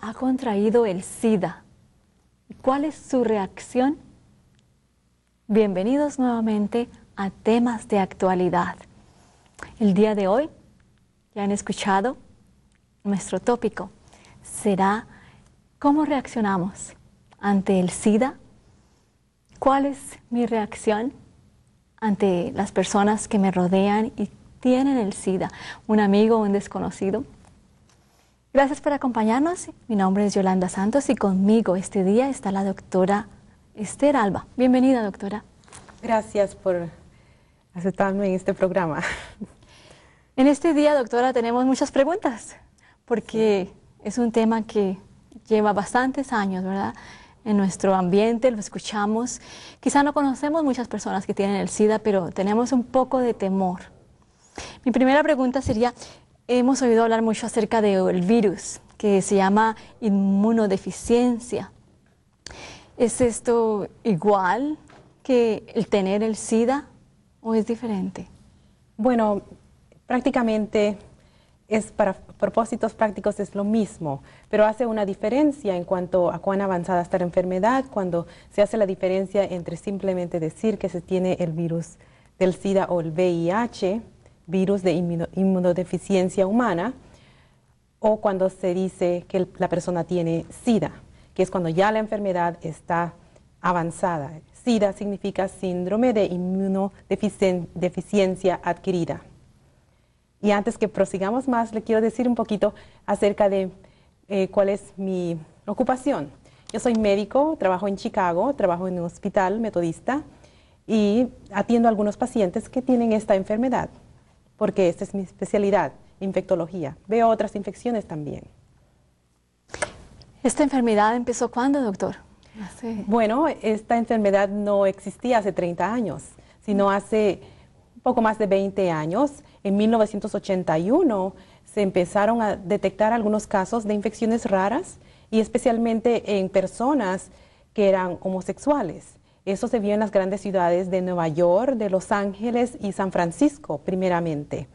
ha contraído el SIDA. ¿Cuál es su reacción? Bienvenidos nuevamente a temas de actualidad. El día de hoy, ya han escuchado, nuestro tópico será cómo reaccionamos ante el SIDA, cuál es mi reacción ante las personas que me rodean y tienen el SIDA, un amigo o un desconocido Gracias por acompañarnos. Mi nombre es Yolanda Santos y conmigo este día está la doctora Esther Alba. Bienvenida, doctora. Gracias por aceptarme en este programa. En este día, doctora, tenemos muchas preguntas porque es un tema que lleva bastantes años, ¿verdad? En nuestro ambiente lo escuchamos. Quizá no conocemos muchas personas que tienen el SIDA, pero tenemos un poco de temor. Mi primera pregunta sería, Hemos oído hablar mucho acerca del virus que se llama inmunodeficiencia. ¿Es esto igual que el tener el SIDA o es diferente? Bueno, prácticamente es para propósitos prácticos es lo mismo, pero hace una diferencia en cuanto a cuán avanzada está la enfermedad cuando se hace la diferencia entre simplemente decir que se tiene el virus del SIDA o el VIH virus de inmunodeficiencia humana o cuando se dice que la persona tiene SIDA, que es cuando ya la enfermedad está avanzada. SIDA significa síndrome de inmunodeficiencia adquirida. Y antes que prosigamos más, le quiero decir un poquito acerca de eh, cuál es mi ocupación. Yo soy médico, trabajo en Chicago, trabajo en un hospital metodista y atiendo a algunos pacientes que tienen esta enfermedad porque esta es mi especialidad, infectología. Veo otras infecciones también. ¿Esta enfermedad empezó cuándo, doctor? Bueno, esta enfermedad no existía hace 30 años, sino hace un poco más de 20 años. En 1981 se empezaron a detectar algunos casos de infecciones raras y especialmente en personas que eran homosexuales. Eso se vio en las grandes ciudades de Nueva York, de Los Ángeles y San Francisco primeramente.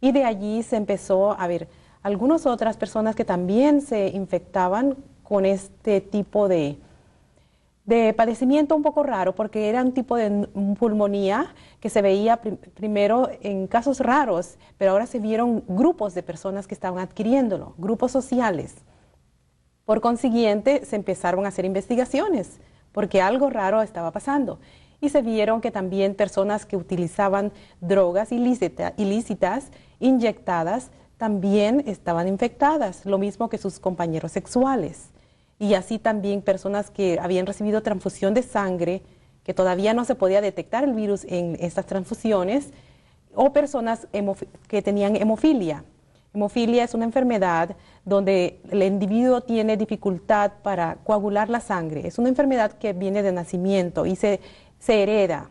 Y de allí se empezó a ver algunas otras personas que también se infectaban con este tipo de, de padecimiento un poco raro, porque era un tipo de pulmonía que se veía primero en casos raros, pero ahora se vieron grupos de personas que estaban adquiriéndolo, grupos sociales. Por consiguiente, se empezaron a hacer investigaciones porque algo raro estaba pasando. Y se vieron que también personas que utilizaban drogas ilícitas, inyectadas, también estaban infectadas, lo mismo que sus compañeros sexuales. Y así también personas que habían recibido transfusión de sangre, que todavía no se podía detectar el virus en estas transfusiones, o personas que tenían hemofilia. Hemofilia es una enfermedad donde el individuo tiene dificultad para coagular la sangre. Es una enfermedad que viene de nacimiento y se, hereda.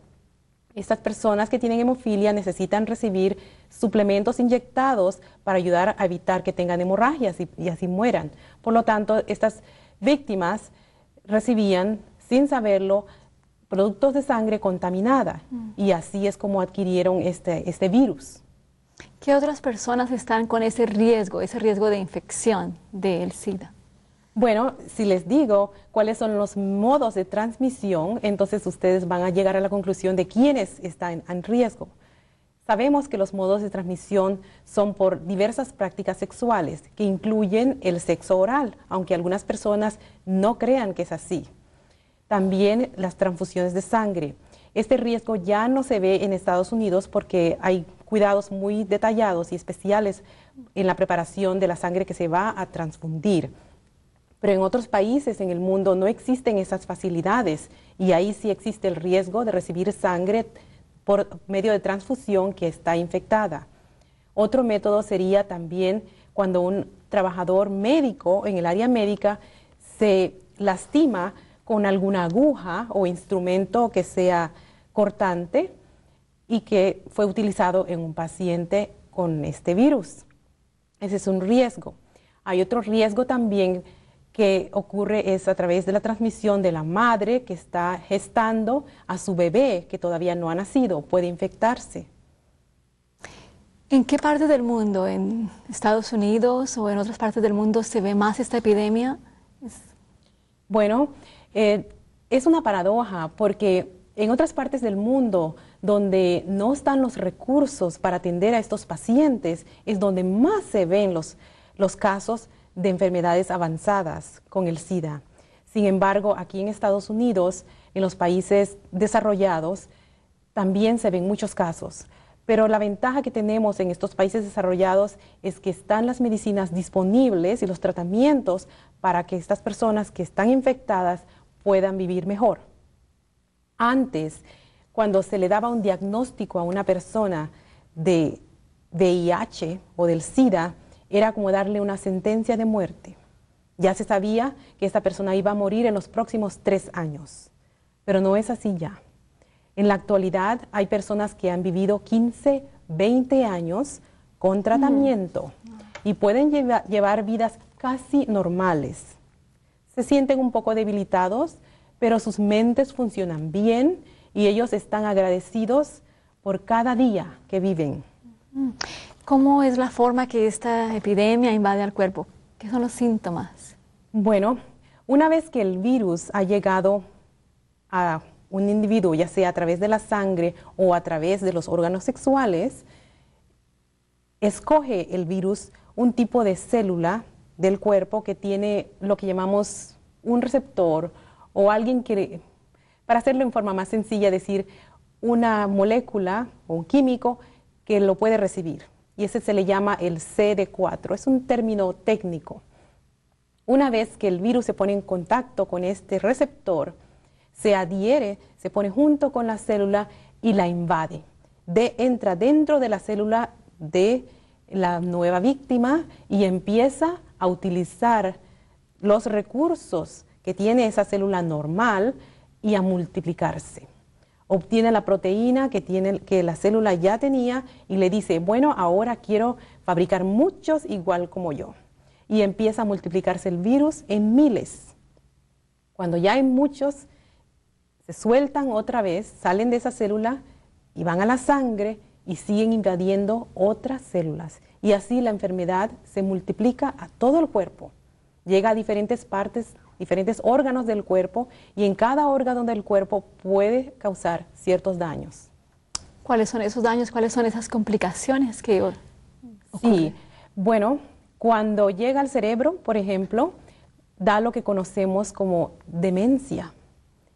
Estas personas que tienen hemofilia necesitan recibir suplementos inyectados para ayudar a evitar que tengan hemorragias y, así mueran. Por lo tanto, estas víctimas recibían, sin saberlo, productos de sangre contaminada mm. y así es como adquirieron este, este virus. ¿Qué otras personas están con ese riesgo, ese riesgo de infección del SIDA? Bueno, si les digo cuáles son los modos de transmisión, entonces ustedes van a llegar a la conclusión de quiénes están en riesgo. Sabemos que los modos de transmisión son por diversas prácticas sexuales, que incluyen el sexo oral, aunque algunas personas no crean que es así. También las transfusiones de sangre. Este riesgo ya no se ve en Estados Unidos porque hay cuidados muy detallados y especiales en la preparación de la sangre que se va a transfundir. Pero en otros países en el mundo no existen esas facilidades y ahí sí existe el riesgo de recibir sangre por medio de transfusión que está infectada. Otro método sería también cuando un trabajador médico en el área médica se lastima con alguna aguja o instrumento que sea cortante y que fue utilizado en un paciente con este virus. Ese es un riesgo. Hay otro riesgo también que ocurre es a través de la transmisión de la madre que está gestando a su bebé que todavía no ha nacido, puede infectarse. ¿En qué parte del mundo, en Estados Unidos o en otras partes del mundo, se ve más esta epidemia? Bueno, eh, es una paradoja porque en otras partes del mundo donde no están los recursos para atender a estos pacientes, es donde más se ven los, casos de enfermedades avanzadas con el SIDA. Sin embargo, aquí en Estados Unidos, en los países desarrollados, también se ven muchos casos. Pero la ventaja que tenemos en estos países desarrollados es que están las medicinas disponibles y los tratamientos para que estas personas que están infectadas puedan vivir mejor. Antes, cuando se le daba un diagnóstico a una persona de VIH o del SIDA, era como darle una sentencia de muerte. Ya se sabía que esa persona iba a morir en los próximos tres años, pero no es así ya. En la actualidad hay personas que han vivido 15, 20 años con tratamiento y pueden llevar vidas casi normales. Se sienten un poco debilitados, pero sus mentes funcionan bien y ellos están agradecidos por cada día que viven. Mm. ¿Cómo es la forma que esta epidemia invade al cuerpo? ¿Qué son los síntomas? Bueno, una vez que el virus ha llegado a un individuo, ya sea a través de la sangre o a través de los órganos sexuales, escoge el virus un tipo de célula del cuerpo que tiene lo que llamamos un receptor o alguien que para hacerlo en forma más sencilla, decir una molécula o un químico que lo puede recibir. Y ese se le llama el CD4. Es un término técnico. Una vez que el virus se pone en contacto con este receptor, se adhiere, se pone junto con la célula y la invade. De, entra dentro de la célula de la nueva víctima y empieza a utilizar los recursos que tiene esa célula normal y a multiplicarse. Obtiene la proteína que, tiene, que la célula ya tenía y le dice, bueno, ahora quiero fabricar muchos igual como yo. Y empieza a multiplicarse el virus en miles. Cuando ya hay muchos, se sueltan otra vez, salen de esa célula y van a la sangre y siguen invadiendo otras células. Y así la enfermedad se multiplica a todo el cuerpo llega a diferentes partes, diferentes órganos del cuerpo y en cada órgano del cuerpo puede causar ciertos daños. ¿Cuáles son esos daños? ¿Cuáles son esas complicaciones que ocurren? Sí, bueno, cuando llega al cerebro, por ejemplo, da lo que conocemos como demencia.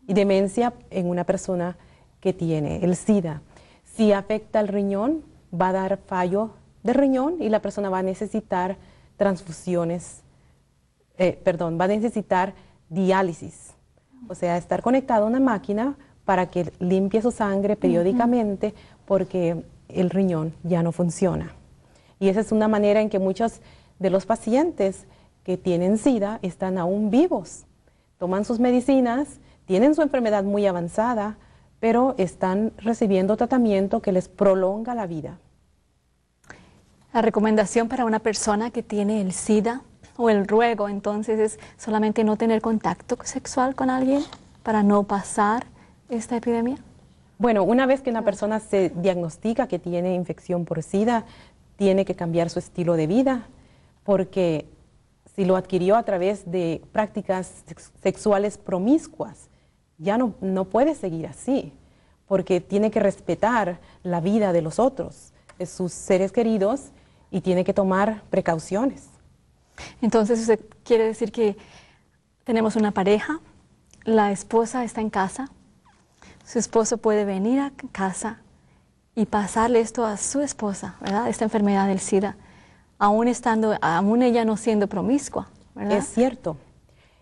Y demencia en una persona que tiene el SIDA. Si afecta al riñón, va a dar fallo de riñón y la persona va a necesitar transfusiones eh, perdón, va a necesitar diálisis, o sea, estar conectado a una máquina para que limpie su sangre periódicamente porque el riñón ya no funciona. Y esa es una manera en que muchos de los pacientes que tienen SIDA están aún vivos, toman sus medicinas, tienen su enfermedad muy avanzada, pero están recibiendo tratamiento que les prolonga la vida. La recomendación para una persona que tiene el SIDA o el ruego. Entonces es solamente no tener contacto sexual con alguien para no pasar esta epidemia. Bueno, una vez que una persona se diagnostica que tiene infección por SIDA, tiene que cambiar su estilo de vida, porque si lo adquirió a través de prácticas sexuales promiscuas, ya no, puede seguir así, porque tiene que respetar la vida de los otros, de sus seres queridos, y tiene que tomar precauciones. Entonces, usted quiere decir que tenemos una pareja, la esposa está en casa, su esposo puede venir a casa y pasarle esto a su esposa, ¿verdad? Esta enfermedad del SIDA, aún estando, aún ella no siendo promiscua, ¿verdad? Es cierto.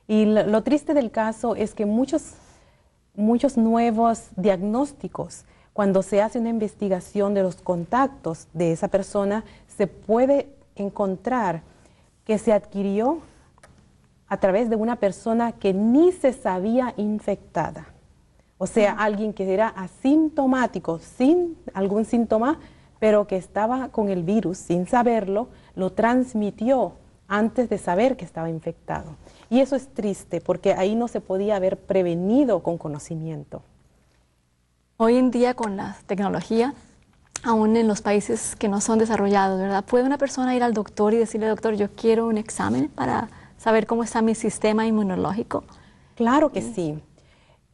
Y lo, lo triste del caso es que muchos, muchos nuevos diagnósticos, cuando se hace una investigación de los contactos de esa persona, se puede encontrar que se adquirió a través de una persona que ni se sabía infectada. O sea, alguien que era asintomático, sin algún síntoma, pero que estaba con el virus sin saberlo, lo transmitió antes de saber que estaba infectado. Y eso es triste porque ahí no se podía haber prevenido con conocimiento. Hoy en día con las tecnologías? aún en los países que no son desarrollados, ¿verdad? ¿Puede una persona ir al doctor y decirle, doctor, yo quiero un examen para saber cómo está mi sistema inmunológico? Claro que mm. sí.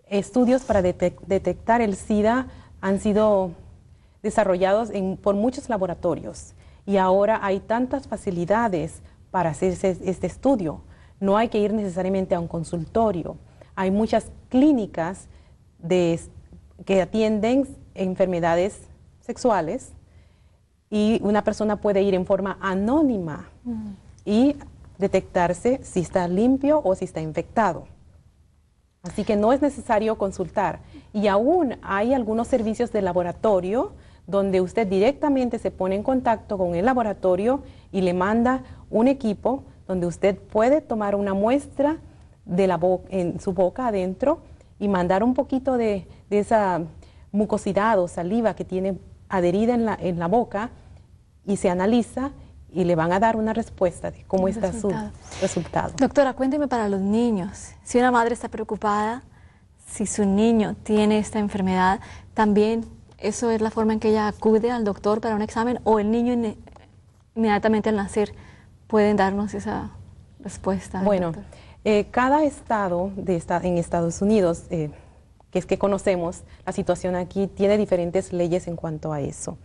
Estudios para detectar el SIDA han sido desarrollados por muchos laboratorios y ahora hay tantas facilidades para hacerse este estudio. No hay que ir necesariamente a un consultorio. Hay muchas clínicas que atienden enfermedades sexuales y una persona puede ir en forma anónima y detectarse si está limpio o si está infectado. Así que no es necesario consultar. Y aún hay algunos servicios de laboratorio donde usted directamente se pone en contacto con el laboratorio y le manda un equipo donde usted puede tomar una muestra de la en su boca adentro y mandar un poquito de esa mucosidad o saliva que tiene adherida en la, boca y se analiza y le van a dar una respuesta de cómo está su resultado. Doctora, cuénteme para los niños, si una madre está preocupada, si su niño tiene esta enfermedad, también eso es la forma en que ella acude al doctor para un examen o el niño inmediatamente al nacer pueden darnos esa respuesta. Bueno, eh, cada estado en Estados Unidos eh, que es que conocemos, la situación aquí tiene diferentes leyes en cuanto a eso.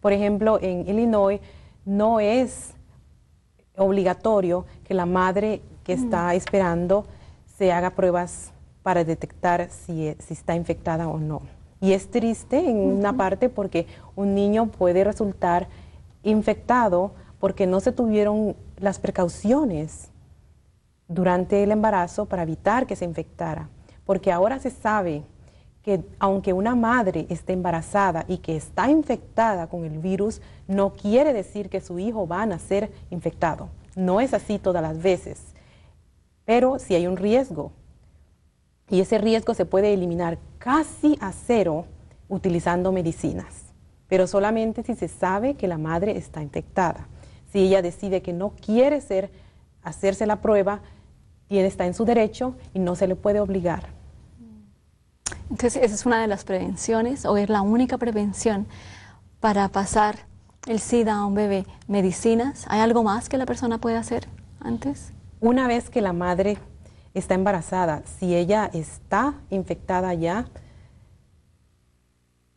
Por ejemplo, en Illinois no es obligatorio que la madre que mm. está esperando se haga pruebas para detectar eh, si, está infectada o no. Y es triste en una parte porque un niño puede resultar infectado porque no se tuvieron las precauciones durante el embarazo para evitar que se infectara porque ahora se sabe que aunque una madre esté embarazada y que está infectada con el virus, no quiere decir que su hijo va a nacer infectado. No es así todas las veces, pero si hay un riesgo. Y ese riesgo se puede eliminar casi a cero utilizando medicinas, pero solamente si se sabe que la madre está infectada. Si ella decide que no quiere hacerse la prueba, tiene, está en su derecho y no se le puede obligar. Entonces, esa es una de las prevenciones, o es la única prevención para pasar el SIDA a un bebé. ¿Medicinas? ¿Hay algo más que la persona puede hacer antes? Una vez que la madre está embarazada, si ella está infectada ya,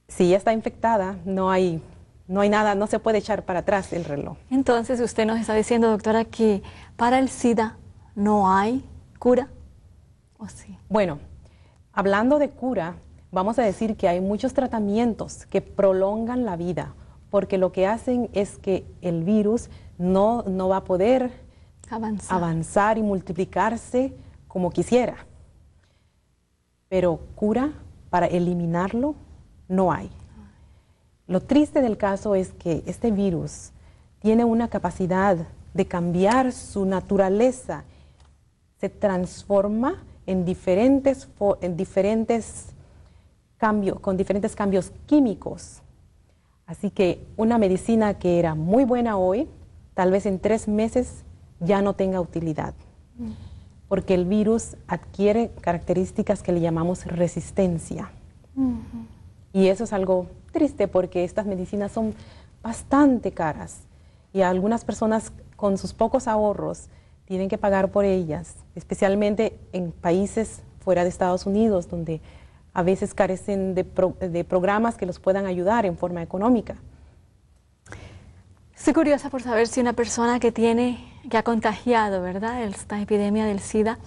si ya está infectada, no hay, no hay nada, no se puede echar para atrás el reloj. Entonces, usted nos está diciendo, doctora, que para el SIDA no hay cura, ¿o sí? Bueno, Hablando de cura, vamos a decir que hay muchos tratamientos que prolongan la vida, porque lo que hacen es que el virus no, va a poder avanzar. avanzar y multiplicarse como quisiera. Pero cura para eliminarlo no hay. Lo triste del caso es que este virus tiene una capacidad de cambiar su naturaleza, se transforma en diferentes, diferentes cambios, con diferentes cambios químicos. Así que una medicina que era muy buena hoy, tal vez en tres meses ya no tenga utilidad, porque el virus adquiere características que le llamamos resistencia. Y eso es algo triste porque estas medicinas son bastante caras y algunas personas con sus pocos ahorros tienen que pagar por ellas, especialmente en países fuera de Estados Unidos, donde a veces carecen de, programas que los puedan ayudar en forma económica. Estoy curiosa por saber si una persona que tiene, que ha contagiado, ¿verdad?, esta epidemia del SIDA,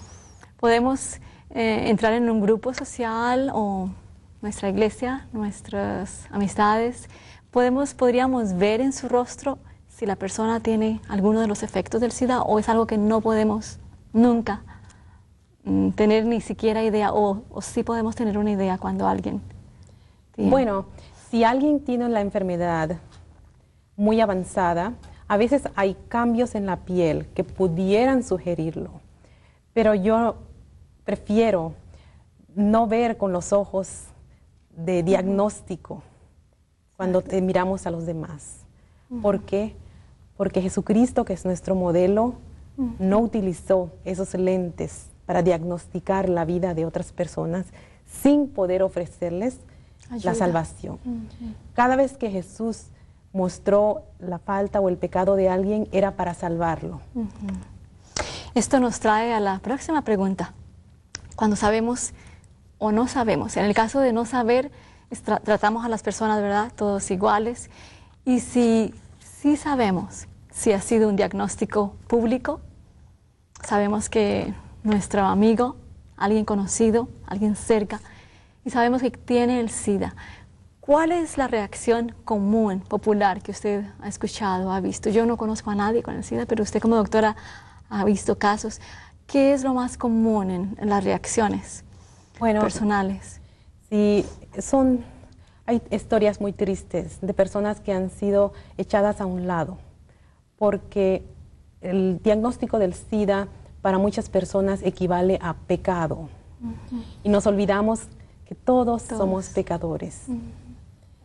podemos eh, entrar en un grupo social o nuestra iglesia, nuestras amistades, podemos, podríamos ver en su rostro si la persona tiene alguno de los efectos del SIDA o es algo que no podemos nunca mm, tener ni siquiera idea o, si sí podemos tener una idea cuando alguien Bueno, si alguien tiene la enfermedad muy avanzada, a veces hay cambios en la piel que pudieran sugerirlo, pero yo prefiero no ver con los ojos de diagnóstico cuando te miramos a los demás. ¿Por qué? porque Jesucristo, que es nuestro modelo, no utilizó esos lentes para diagnosticar la vida de otras personas sin poder ofrecerles la salvación. Cada vez que Jesús mostró la falta o el pecado de alguien era para salvarlo. Esto nos trae a la próxima pregunta. Cuando sabemos o no sabemos, en el caso de no saber, tratamos a las personas, ¿verdad? Todos iguales. Y si sí sabemos si ha sido un diagnóstico público. Sabemos que nuestro amigo, alguien conocido, alguien cerca, y sabemos que tiene el SIDA. ¿Cuál es la reacción común, popular que usted ha escuchado, ha visto? Yo no conozco a nadie con el SIDA, pero usted como doctora ha visto casos. ¿Qué es lo más común en, las reacciones bueno, personales? Sí, son hay historias muy tristes de personas que han sido echadas a un lado porque el diagnóstico del SIDA para muchas personas equivale a pecado. Y nos olvidamos que todos, somos pecadores.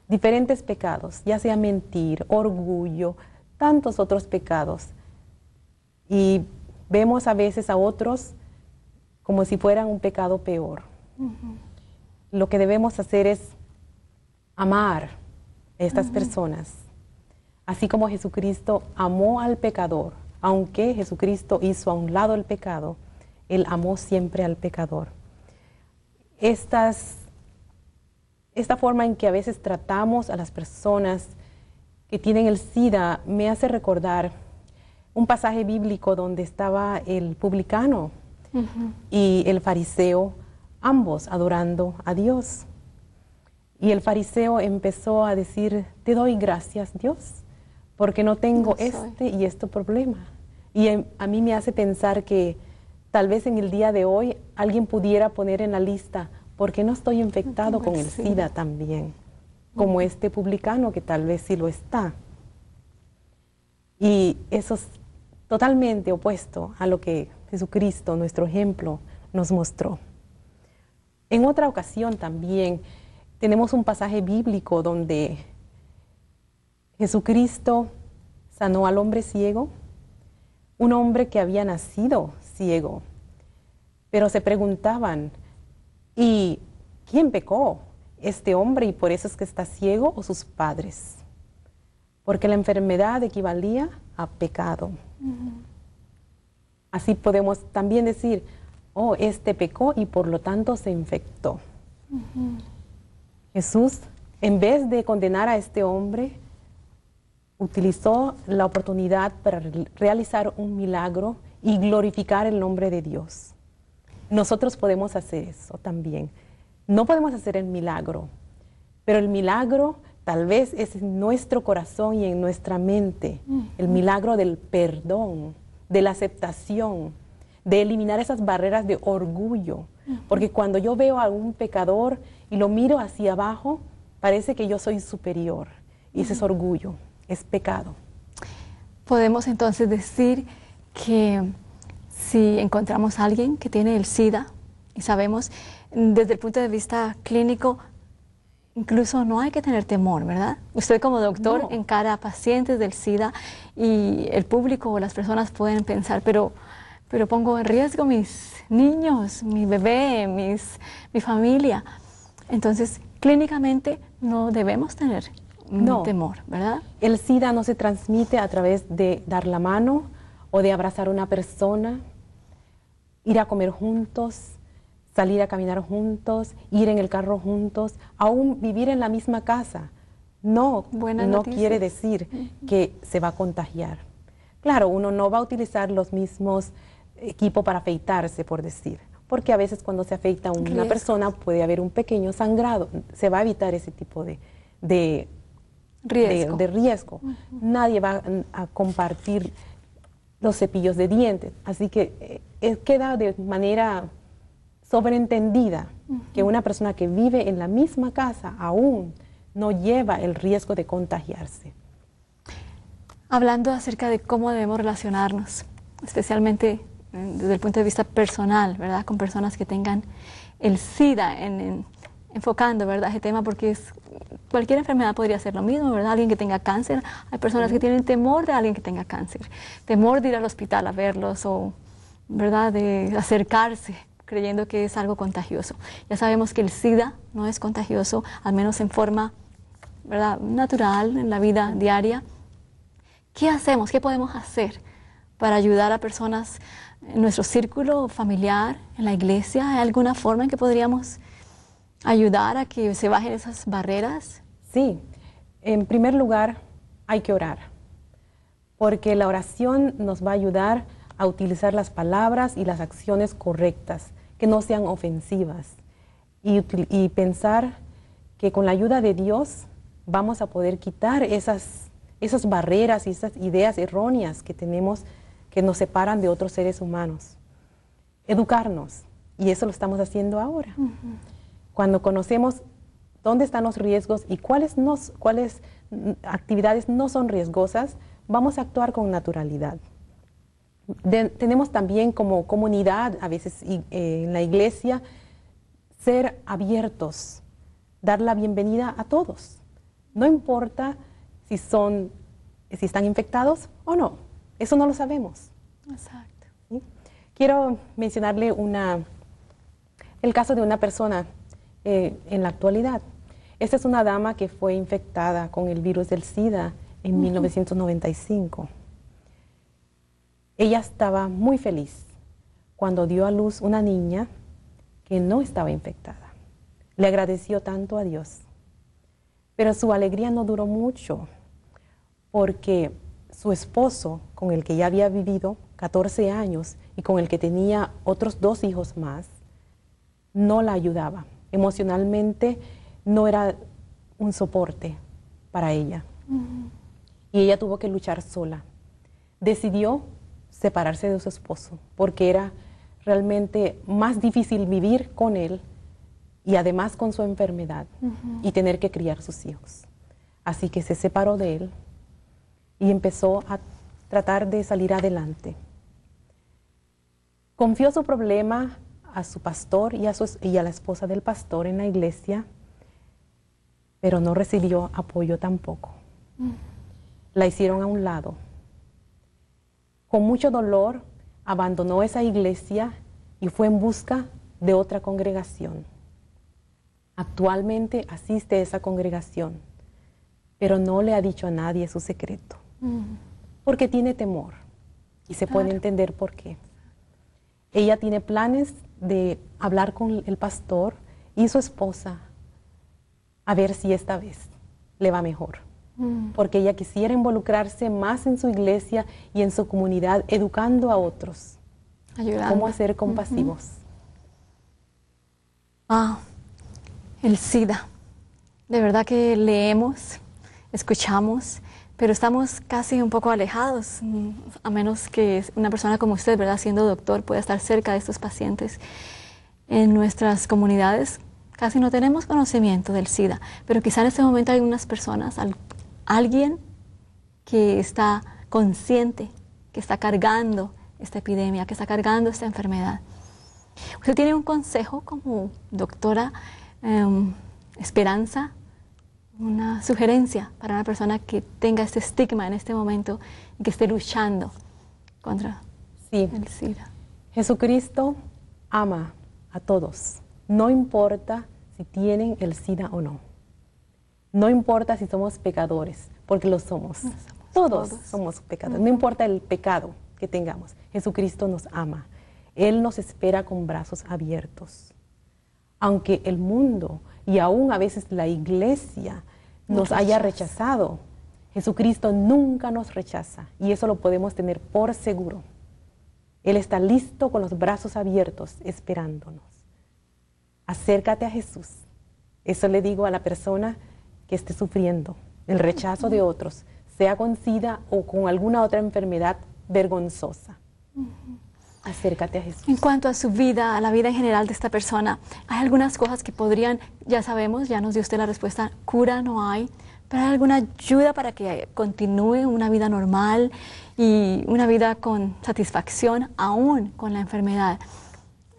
Diferentes pecados, ya sea mentir, orgullo, tantos otros pecados. Y vemos a veces a otros como si fueran un pecado peor. Lo que debemos hacer es amar a estas personas, así como Jesucristo amó al pecador, aunque Jesucristo hizo a un lado el pecado, Él amó siempre al pecador. esta forma en que a veces tratamos a las personas que tienen el SIDA me hace recordar un pasaje bíblico donde estaba el publicano y el fariseo, ambos adorando a Dios. Y el fariseo empezó a decir, te doy gracias Dios, porque no tengo este y este problema. Y em, a mí me hace pensar que tal vez en el día de hoy alguien pudiera poner en la lista, porque no estoy infectado con el SIDA, también? Como este publicano que tal vez sí lo está. Y eso es totalmente opuesto a lo que Jesucristo, nuestro ejemplo, nos mostró. En otra ocasión también, tenemos un pasaje bíblico donde Jesucristo sanó al hombre ciego, un hombre que había nacido ciego, pero se preguntaban, ¿y quién pecó? ¿Este hombre y por eso es que está ciego o sus padres? Porque la enfermedad equivalía a pecado. Así podemos también decir, oh, este pecó y por lo tanto se infectó. Jesús, en vez de condenar a este hombre, utilizó la oportunidad para realizar un milagro y glorificar el nombre de Dios. Nosotros podemos hacer eso también. No podemos hacer el milagro, pero el milagro tal vez es en nuestro corazón y en nuestra mente, el mm. milagro del perdón, de la aceptación, de eliminar esas barreras de orgullo. Porque cuando yo veo a un pecador y lo miro hacia abajo, parece que yo soy superior. Y ese es orgullo, es pecado. Podemos entonces decir que si encontramos a alguien que tiene el SIDA, y sabemos desde el punto de vista clínico, incluso no hay que tener temor, ¿verdad? Usted como doctor encara a pacientes del SIDA y el público o las personas pueden pensar, pero pero pongo en riesgo mis niños, mi bebé, mis, mi familia. Entonces, clínicamente no debemos tener temor, ¿verdad? El SIDA no se transmite a través de dar la mano o de abrazar a una persona, ir a comer juntos, salir a caminar juntos, ir en el carro juntos, aún vivir en la misma casa. No, no quiere decir que se va a contagiar. Claro, uno no va a utilizar los mismos equipo para afeitarse, por decir. Porque a veces cuando se afeita una persona puede haber un pequeño sangrado. Se va a evitar ese tipo de, de riesgo. Nadie va a, compartir los cepillos de dientes. Así que eh, queda de manera sobreentendida que una persona que vive en la misma casa aún no lleva el riesgo de contagiarse. Hablando acerca de cómo debemos relacionarnos, especialmente desde el punto de vista personal, ¿verdad? Con personas que tengan el SIDA, en, enfocando, ¿verdad? Ese tema porque es, cualquier enfermedad podría ser lo mismo, ¿verdad? Alguien que tenga cáncer, hay personas que tienen temor de alguien que tenga cáncer, temor de ir al hospital a verlos o, ¿verdad? De acercarse creyendo que es algo contagioso. Ya sabemos que el SIDA no es contagioso, al menos en forma, ¿verdad? Natural en la vida diaria. ¿Qué hacemos? ¿Qué podemos hacer para ayudar a personas en nuestro círculo familiar, en la iglesia, ¿hay alguna forma en que podríamos ayudar a que se bajen esas barreras? Sí, en primer lugar hay que orar, porque la oración nos va a ayudar a utilizar las palabras y las acciones correctas, que no sean ofensivas, y, pensar que con la ayuda de Dios vamos a poder quitar esas, esas barreras y esas ideas erróneas que tenemos que nos separan de otros seres humanos. Educarnos, y eso lo estamos haciendo ahora. Cuando conocemos dónde están los riesgos y cuáles, cuáles actividades no son riesgosas, vamos a actuar con naturalidad. tenemos también como comunidad, a veces eh, en la iglesia, ser abiertos, dar la bienvenida a todos. No importa si, son, si están infectados o no. Eso no lo sabemos. Exacto. Quiero mencionarle el caso de una persona eh, en la actualidad. Esta es una dama que fue infectada con el virus del SIDA en 1995. Ella estaba muy feliz cuando dio a luz una niña que no estaba infectada. Le agradeció tanto a Dios. Pero su alegría no duró mucho porque su esposo, con el que ya había vivido 14 años y con el que tenía otros dos hijos más, no la ayudaba. Emocionalmente no era un soporte para ella. Y ella tuvo que luchar sola. Decidió separarse de su esposo porque era realmente más difícil vivir con él y además con su enfermedad y tener que criar sus hijos. Así que se separó de él, y empezó a tratar de salir adelante. Confió su problema a su pastor y a, y a la esposa del pastor en la iglesia, pero no recibió apoyo tampoco. Mm. La hicieron a un lado. Con mucho dolor abandonó esa iglesia y fue en busca de otra congregación. Actualmente asiste a esa congregación, pero no le ha dicho a nadie su secreto porque tiene temor y se puede entender por qué. Ella tiene planes de hablar con el pastor y su esposa a ver si esta vez le va mejor, mm. porque ella quisiera involucrarse más en su iglesia y en su comunidad, educando a otros, Ayudando. cómo hacer compasivos. Ah, el SIDA. De verdad que leemos, escuchamos pero estamos casi un poco alejados, a menos que una persona como usted, ¿verdad? siendo doctor, pueda estar cerca de estos pacientes. En nuestras comunidades casi no tenemos conocimiento del SIDA, pero quizá en este momento hay unas personas, alguien que está consciente, que está cargando esta epidemia, que está cargando esta enfermedad. ¿Usted tiene un consejo como doctora em, Esperanza una sugerencia para una persona que tenga este estigma en este momento y que esté luchando contra el SIDA? Jesucristo ama a todos, no importa si tienen el SIDA o no. No importa si somos pecadores, porque lo somos. todos, somos pecadores, no importa el pecado que tengamos. Jesucristo nos ama. Él nos espera con brazos abiertos. Aunque el mundo y aún a veces la iglesia nos haya rechazado. Jesucristo nunca nos rechaza y eso lo podemos tener por seguro. Él está listo con los brazos abiertos esperándonos. Acércate a Jesús. Eso le digo a la persona que esté sufriendo el rechazo de otros, sea con SIDA o con alguna otra enfermedad vergonzosa acércate a Jesús. En cuanto a su vida, a la vida en general de esta persona, hay algunas cosas que podrían, ya sabemos, ya nos dio usted la respuesta, cura no hay, pero hay alguna ayuda para que continúe una vida normal y una vida con satisfacción aún con la enfermedad.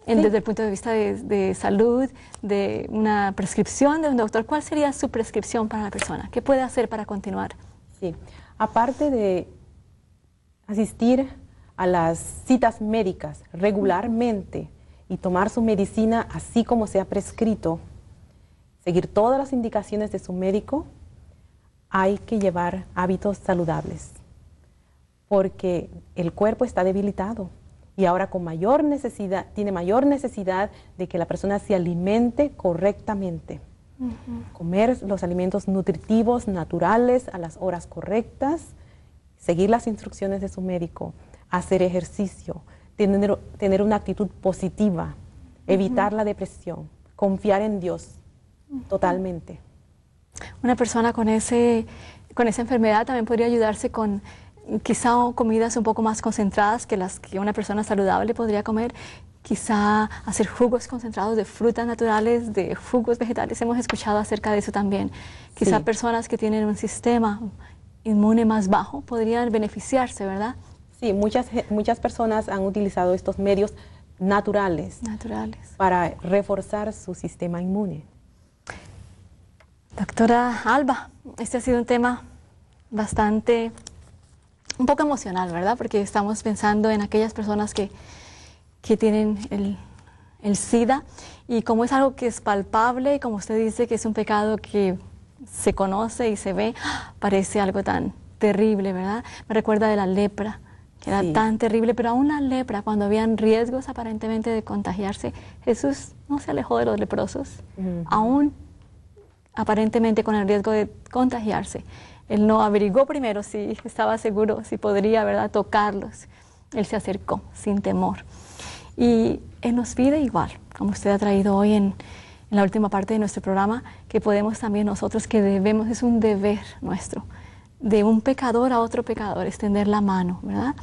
Desde el punto de vista de, de, salud, de una prescripción de un doctor, ¿cuál sería su prescripción para la persona? ¿Qué puede hacer para continuar? Sí, aparte de asistir a las citas médicas regularmente y tomar su medicina así como se ha prescrito, seguir todas las indicaciones de su médico, hay que llevar hábitos saludables, porque el cuerpo está debilitado y ahora con mayor tiene mayor necesidad de que la persona se alimente correctamente. Comer los alimentos nutritivos, naturales, a las horas correctas, seguir las instrucciones de su médico hacer ejercicio, tener, una actitud positiva, evitar la depresión, confiar en Dios totalmente. Una persona con, esa enfermedad también podría ayudarse con quizá comidas un poco más concentradas que las que una persona saludable podría comer, quizá hacer jugos concentrados de frutas naturales, de jugos vegetales. Hemos escuchado acerca de eso también. Quizá personas que tienen un sistema inmune más bajo podrían beneficiarse, ¿verdad? Sí, muchas, muchas personas han utilizado estos medios naturales, para reforzar su sistema inmune. Doctora Alba, este ha sido un tema bastante, un poco emocional, ¿verdad? Porque estamos pensando en aquellas personas que, tienen el, el SIDA y como es algo que es palpable, como usted dice que es un pecado que se conoce y se ve, ¡ah! parece algo tan terrible, ¿verdad? Me recuerda de la lepra era tan terrible, pero aún la lepra, cuando habían riesgos aparentemente de contagiarse, Jesús no se alejó de los leprosos, aún aparentemente con el riesgo de contagiarse. Él no averiguó primero si estaba seguro, si podría, ¿verdad?, tocarlos. Él se acercó sin temor. Y Él nos pide igual, como usted ha traído hoy en la última parte de nuestro programa, que podemos también nosotros, que debemos, es un deber nuestro, de un pecador a otro pecador, extender la mano, ¿verdad?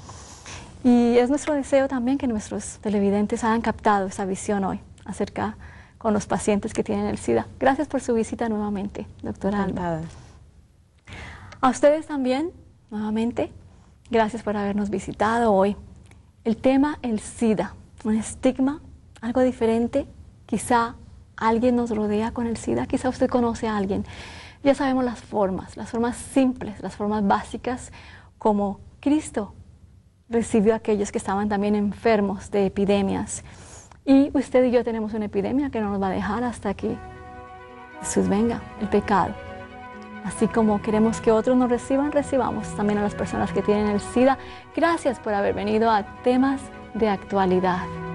Y es nuestro deseo también que nuestros televidentes hayan captado esa visión hoy acerca con los pacientes que tienen el SIDA. Gracias por su visita nuevamente, doctora Alba. A ustedes también, nuevamente, gracias por habernos visitado hoy. El tema, el SIDA, un estigma, algo diferente. Quizá alguien nos rodea con el SIDA, quizá usted conoce a alguien ya sabemos las formas, las formas simples, las formas básicas, como Cristo recibió a aquellos que estaban también enfermos de epidemias. Y usted y yo tenemos una epidemia que no nos va a dejar hasta que Jesús venga, el pecado. Así como queremos que otros nos reciban, recibamos también a las personas que tienen el SIDA. Gracias por haber venido a temas de actualidad.